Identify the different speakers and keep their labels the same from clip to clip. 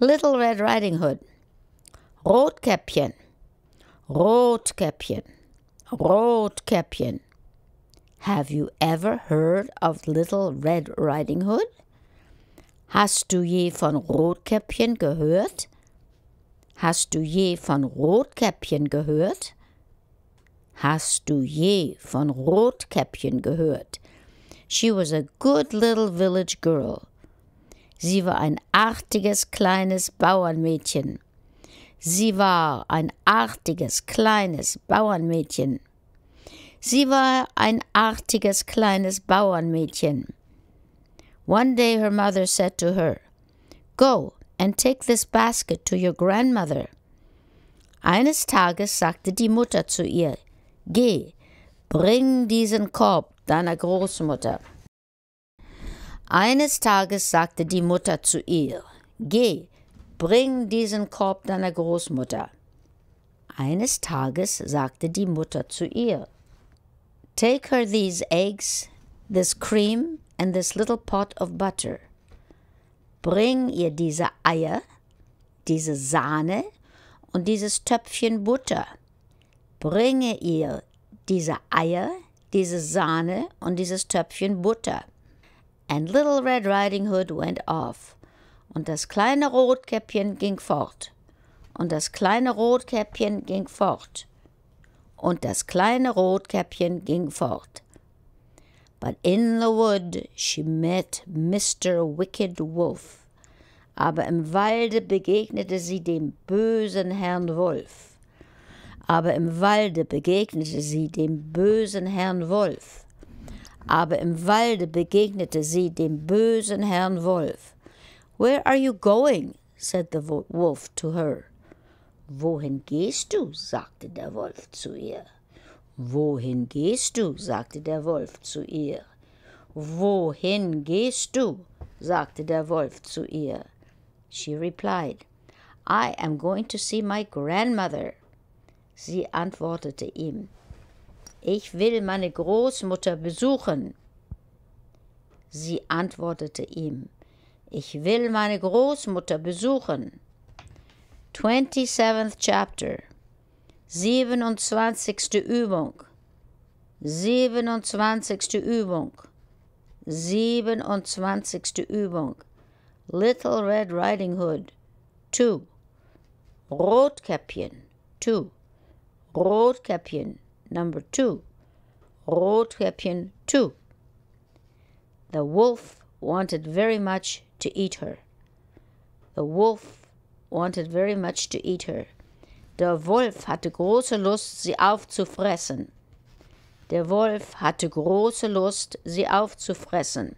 Speaker 1: Little Red Riding Hood, Rotkäppchen, Rotkäppchen, Rotkäppchen. Have you ever heard of Little Red Riding Hood? Hast du je von Rotkäppchen gehört? Hast du je von Rotkäppchen gehört? Hast du je von Rotkäppchen gehört? She was a good little village girl Sie war ein artiges kleines Bauernmädchen. Sie war ein artiges kleines Bauernmädchen. Sie war ein artiges kleines Bauernmädchen. One day her mother said to her, Go and take this basket to your grandmother. Eines Tages sagte die Mutter zu ihr, Geh, bring diesen Korb deiner Großmutter. Eines Tages sagte die Mutter zu ihr, Geh, bring diesen Korb deiner Großmutter. Eines Tages sagte die Mutter zu ihr, Take her these eggs, this cream and this little pot of butter. Bring ihr diese Eier, diese Sahne und dieses Töpfchen Butter. Bringe ihr diese Eier, diese Sahne und dieses Töpfchen Butter and Little Red Riding Hood went off. Und das kleine Rotkäppchen ging fort. Und das kleine Rotkäppchen ging fort. Und das kleine Rotkäppchen ging fort. But in the wood she met Mr. Wicked Wolf. Aber im Walde begegnete sie dem bösen Herrn Wolf. Aber im Walde begegnete sie dem bösen Herrn Wolf aber im Walde begegnete sie dem bösen Herrn Wolf. Where are you going? said the wolf to her. Wohin gehst du? sagte der Wolf zu ihr. Wohin gehst du? sagte der Wolf zu ihr. Wohin gehst du? sagte der Wolf zu ihr. She replied, I am going to see my grandmother. Sie antwortete ihm, ich will meine Großmutter besuchen. Sie antwortete ihm, ich will meine Großmutter besuchen. 27th Chapter 27. Übung 27. Übung 27. Übung Little Red Riding Hood 2 Rotkäppchen 2 Rotkäppchen number two. Rothkäppchen two. The wolf wanted very much to eat her. The wolf wanted very much to eat her. Der Wolf hatte große Lust, sie aufzufressen. Der Wolf hatte große Lust, sie aufzufressen.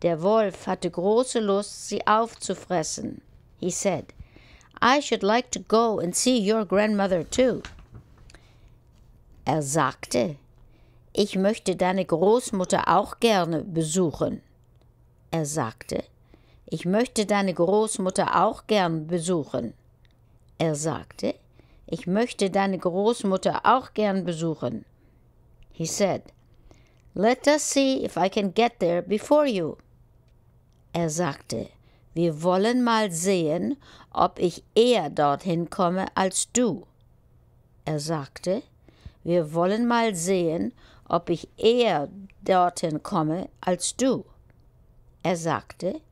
Speaker 1: Der Wolf hatte große Lust, sie aufzufressen. He said, I should like to go and see your grandmother too. Er sagte, ich möchte deine Großmutter auch gerne besuchen. Er sagte, ich möchte deine Großmutter auch gern besuchen. Er sagte, ich möchte deine Großmutter auch gern besuchen. He said, Let us see if I can get there before you. Er sagte, wir wollen mal sehen, ob ich eher dorthin komme als du. Er sagte, wir wollen mal sehen, ob ich eher dorthin komme als du. Er sagte,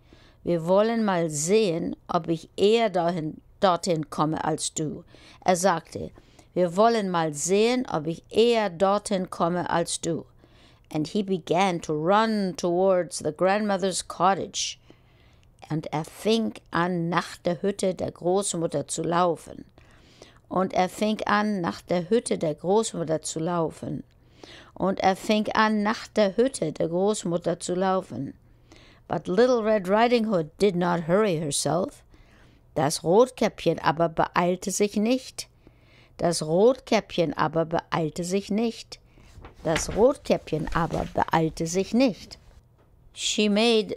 Speaker 1: wir wollen mal sehen, ob ich eher dorthin, dorthin komme als du. Er sagte, wir wollen mal sehen, ob ich eher dorthin komme als du. And he began to run towards the grandmother's cottage. Und er fing an, nach der Hütte der Großmutter zu laufen. Und er fing an, nach der Hütte der Großmutter zu laufen. Und er fing an, nach der Hütte der Großmutter zu laufen. But Little Red Riding Hood did not hurry herself. Das Rotkäppchen aber beeilte sich nicht. Das Rotkäppchen aber beeilte sich nicht. Das Rotkäppchen aber beeilte sich nicht. She made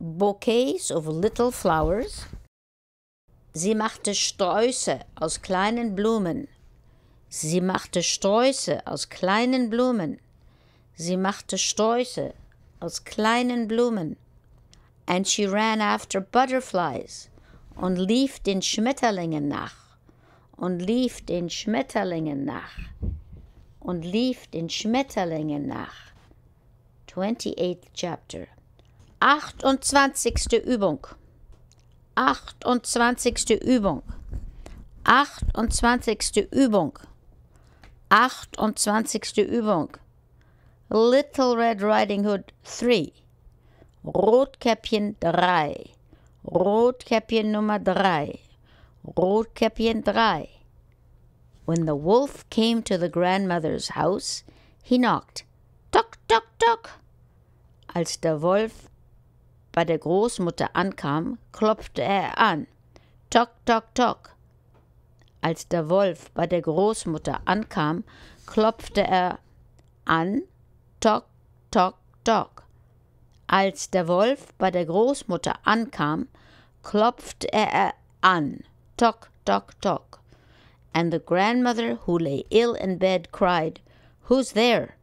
Speaker 1: bouquets of little flowers. Sie machte Sträuße aus kleinen Blumen. Sie machte Sträuße aus kleinen Blumen. Sie machte Sträuße aus kleinen Blumen. And she ran after butterflies und lief den Schmetterlingen nach. Und lief den Schmetterlingen nach. Und lief den Schmetterlingen nach. 28 Chapter. 28. Übung. 28. Übung. 28. Übung. 28. Übung. Little Red Riding Hood 3. Rotkäppchen 3. Rotkäppchen Nummer 3. Rotkäppchen 3. When the wolf came to the grandmother's house, he knocked. Tock, tock, tock. Als der Wolf bei der Großmutter ankam, klopfte er an. Tok, tok, tok. Als der Wolf bei der Großmutter ankam, klopfte er an. Tok, tok, tok. Als der Wolf bei der Großmutter ankam, klopfte er an. Tok, tok, tok. And the grandmother, who lay ill in bed, cried, Who's there?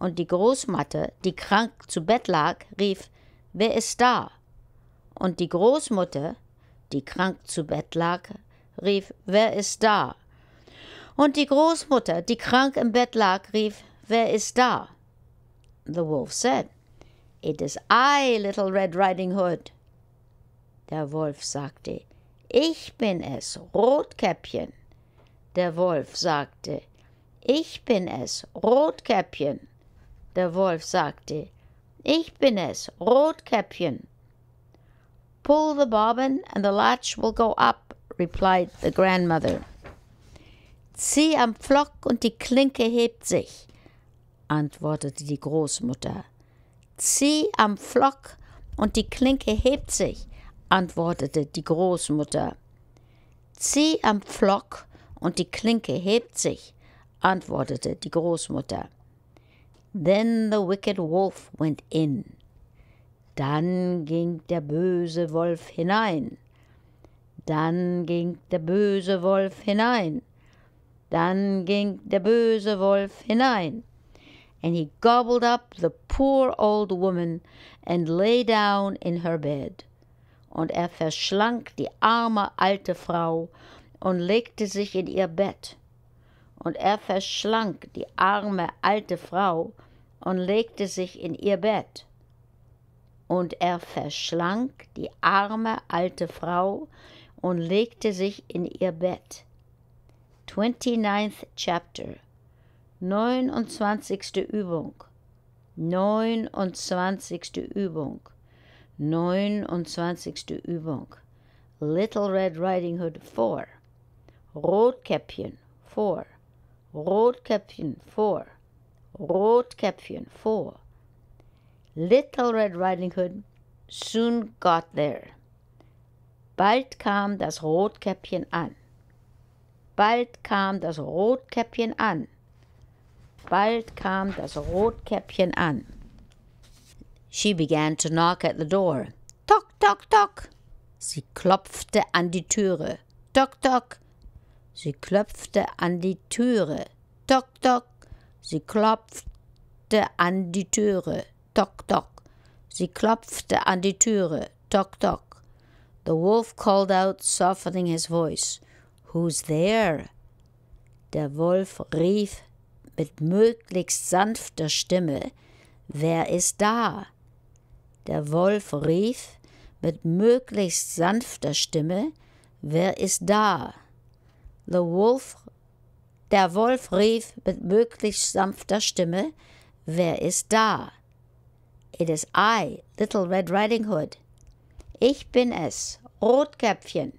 Speaker 1: Und die Großmutter, die krank zu Bett lag, rief, wer ist da? Und die Großmutter, die krank zu Bett lag, rief, wer ist da? Und die Großmutter, die krank im Bett lag, rief, wer ist da? The wolf said, It is I, little Red Riding Hood. Der Wolf sagte, Ich bin es, Rotkäppchen. Der Wolf sagte, Ich bin es, Rotkäppchen. Der Wolf sagte, ich bin es, Rotkäppchen. Pull the bobbin and the latch will go up, replied the grandmother. Zieh am Pflock und die Klinke hebt sich, antwortete die Großmutter. Zieh am Pflock und die Klinke hebt sich, antwortete die Großmutter. Zieh am Pflock und die Klinke hebt sich, antwortete die Großmutter. Then the wicked wolf went in. Dann ging der böse Wolf hinein. Dann ging der böse Wolf hinein. Dann ging der böse Wolf hinein. And he gobbled up the poor old woman and lay down in her bed. Und er verschlank die arme alte Frau und legte sich in ihr Bett und er verschlank die arme alte Frau und legte sich in ihr Bett. Und er verschlank die arme alte Frau und legte sich in ihr Bett. 29th Chapter 29. Übung 29. Übung 29. Übung Little Red Riding Hood 4 Rotkäppchen 4 Rotkäppchen 4, Rotkäppchen 4. Little Red Riding Hood soon got there. Bald kam das Rotkäppchen an. Bald kam das Rotkäppchen an. Bald kam das Rotkäppchen an. She began to knock at the door. Tock, tock, tock. Sie klopfte an die Türe. Tock, tock. Sie klopfte an die Türe. Tok, tok. Sie klopfte an die Türe. Tok, tok. Sie klopfte an die Türe. Tok, tok. The wolf called out, softening his voice. Who's there? Der Wolf rief mit möglichst sanfter Stimme, Wer ist da? Der Wolf rief mit möglichst sanfter Stimme, Wer ist da? The Wolf, der Wolf rief mit möglichst sanfter Stimme, Wer ist da? It is I, Little Red Riding Hood. Ich bin es, Rotkäppchen.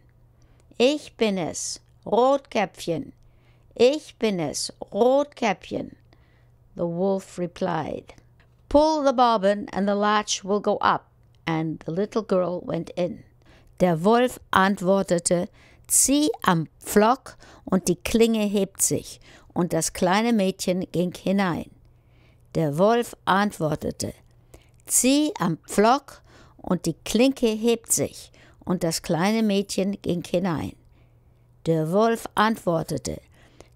Speaker 1: Ich bin es, Rotkäppchen. Ich bin es, Rotkäppchen. The wolf replied, Pull the bobbin and the latch will go up. And the little girl went in. Der Wolf antwortete, zieh am Pflock und die Klinge hebt sich, und das kleine Mädchen ging hinein. Der Wolf antwortete, zieh am Pflock und die Klinke hebt sich, und das kleine Mädchen ging hinein. Der Wolf antwortete,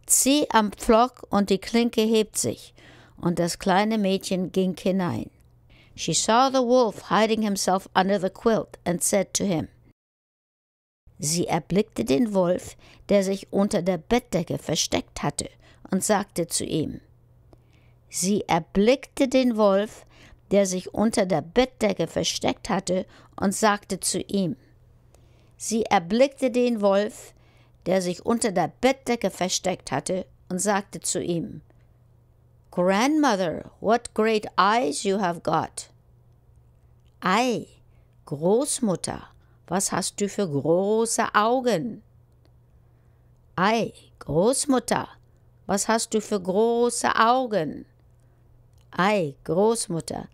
Speaker 1: zieh am Pflock und die Klinke hebt sich, und das kleine Mädchen ging hinein. She saw the wolf hiding himself under the quilt and said to him, Sie erblickte den Wolf, der sich unter der Bettdecke versteckt hatte, und sagte zu ihm Sie erblickte den Wolf, der sich unter der Bettdecke versteckt hatte, und sagte zu ihm Sie erblickte den Wolf, der sich unter der Bettdecke versteckt hatte, und sagte zu ihm Grandmother, what great eyes you have got. Ei, Großmutter, was hast du für große Augen? Ei, Großmutter, was hast du für große Augen? Ei, Großmutter,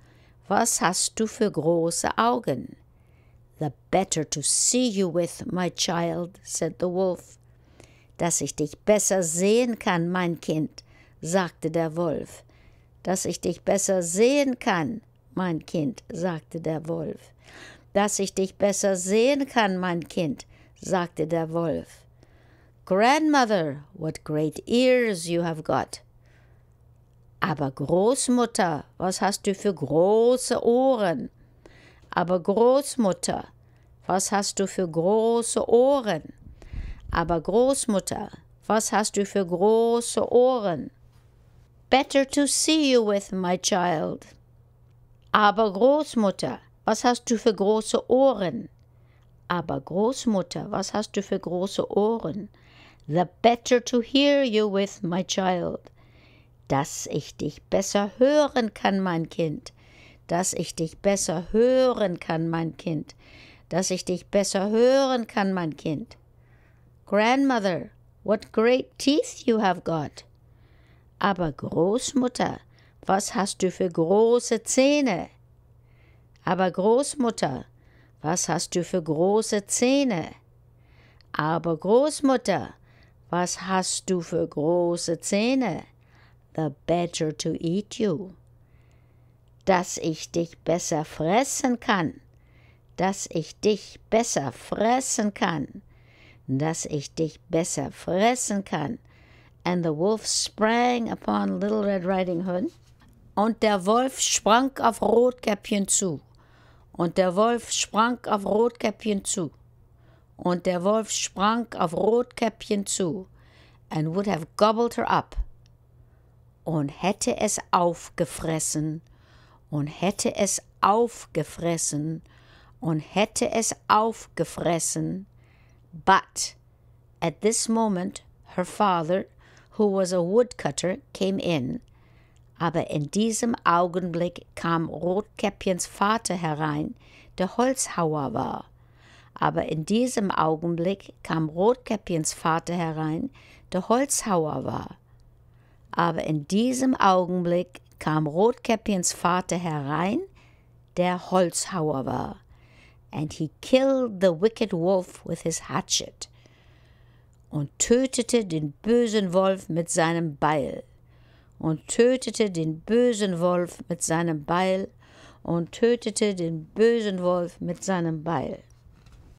Speaker 1: was hast du für große Augen? The better to see you with, my child, said the wolf. Dass ich dich besser sehen kann, mein Kind, sagte der Wolf. Dass ich dich besser sehen kann, mein Kind, sagte der Wolf dass ich dich besser sehen kann, mein Kind, sagte der Wolf. Grandmother, what great ears you have got. Aber Großmutter, was hast du für große Ohren? Aber Großmutter, was hast du für große Ohren? Aber Großmutter, was hast du für große Ohren? Better to see you with, my child. Aber Großmutter, was hast du für große Ohren? Aber Großmutter, was hast du für große Ohren? The better to hear you with, my child. Dass ich dich besser hören kann, mein Kind. Dass ich dich besser hören kann, mein Kind. Dass ich dich besser hören kann, mein Kind. Grandmother, what great teeth you have got. Aber Großmutter, was hast du für große Zähne? Aber Großmutter, was hast du für große Zähne? Aber Großmutter, was hast du für große Zähne? The better to eat you. Dass ich dich besser fressen kann. Dass ich dich besser fressen kann. Dass ich dich besser fressen kann. And the wolf sprang upon Little Red Riding Hood. Und der Wolf sprang auf Rotkäppchen zu. Und der Wolf sprang auf Rotkäppchen zu. Und der Wolf sprang auf Rotkäppchen zu and would have gobbled her up. Und hätte es aufgefressen und hätte es aufgefressen und hätte es aufgefressen. But at this moment her father, who was a woodcutter, came in aber in diesem Augenblick kam Rotkäppchens Vater herein, der Holzhauer war. Aber in diesem Augenblick kam Rotkäppchens Vater herein, der Holzhauer war. Aber in diesem Augenblick kam Rotkäppchens Vater herein, der Holzhauer war. And he killed the wicked wolf with his hatchet. Und tötete den bösen Wolf mit seinem Beil und tötete den bösen Wolf mit seinem Beil und tötete den bösen Wolf mit seinem Beil.